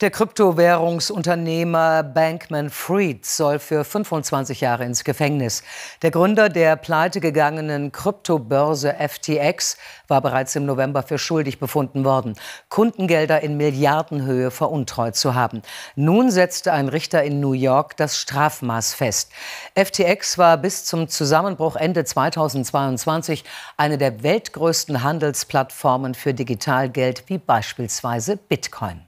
Der Kryptowährungsunternehmer Bankman Freed soll für 25 Jahre ins Gefängnis. Der Gründer der pleitegegangenen Kryptobörse FTX war bereits im November für schuldig befunden worden, Kundengelder in Milliardenhöhe veruntreut zu haben. Nun setzte ein Richter in New York das Strafmaß fest. FTX war bis zum Zusammenbruch Ende 2022 eine der weltgrößten Handelsplattformen für Digitalgeld wie beispielsweise Bitcoin.